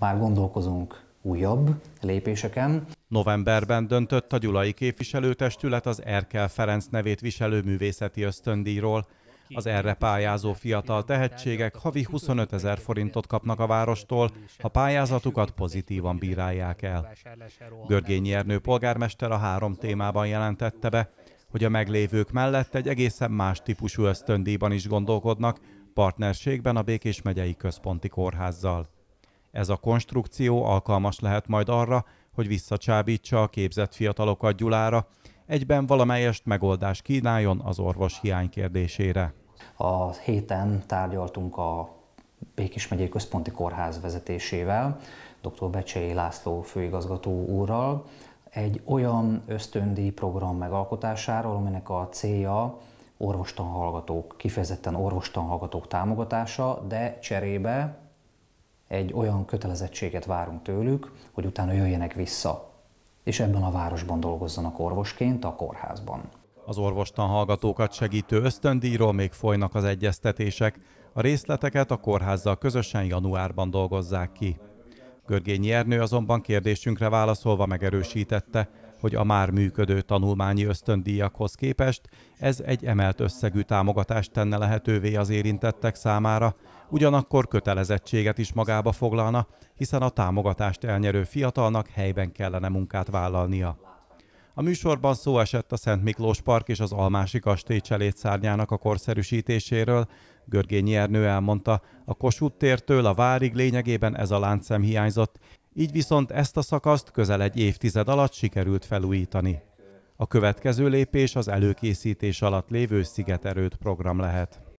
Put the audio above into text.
már gondolkozunk újabb lépéseken. Novemberben döntött a Gyulai Képviselőtestület az Erkel Ferenc nevét viselő művészeti ösztöndíjról. Az erre pályázó fiatal tehetségek havi 25 ezer forintot kapnak a várostól, ha pályázatukat pozitívan bírálják el. Görgényi Ernő polgármester a három témában jelentette be, hogy a meglévők mellett egy egészen más típusú ösztöndíjban is gondolkodnak, partnerségben a Békés megyei központi kórházzal. Ez a konstrukció alkalmas lehet majd arra, hogy visszacsábítsa a képzett fiatalokat Gyulára, egyben valamelyest megoldást kínáljon az orvos hiány kérdésére. A héten tárgyaltunk a Békés megyei központi kórház vezetésével, dr. Becsei László főigazgató úrral, egy olyan ösztöndi program megalkotásáról, aminek a célja orvostanhallgatók, kifejezetten orvostanhallgatók támogatása, de cserébe egy olyan kötelezettséget várunk tőlük, hogy utána jöjjenek vissza, és ebben a városban dolgozzanak orvosként a kórházban. Az orvostan hallgatókat segítő ösztöndíjról még folynak az egyeztetések, a részleteket a kórházzal közösen januárban dolgozzák ki. Görgényi Ernő azonban kérdésünkre válaszolva megerősítette, hogy a már működő tanulmányi ösztöndíjakhoz képest ez egy emelt összegű támogatást tenne lehetővé az érintettek számára, ugyanakkor kötelezettséget is magába foglalna, hiszen a támogatást elnyerő fiatalnak helyben kellene munkát vállalnia. A műsorban szó esett a Szent Miklós Park és az Almási Kastély cselédszárnyának a korszerűsítéséről. Görgényi Ernő elmondta, a Kossuth tértől a Várig lényegében ez a láncszem hiányzott, így viszont ezt a szakaszt közel egy évtized alatt sikerült felújítani. A következő lépés az előkészítés alatt lévő szigeterőt program lehet.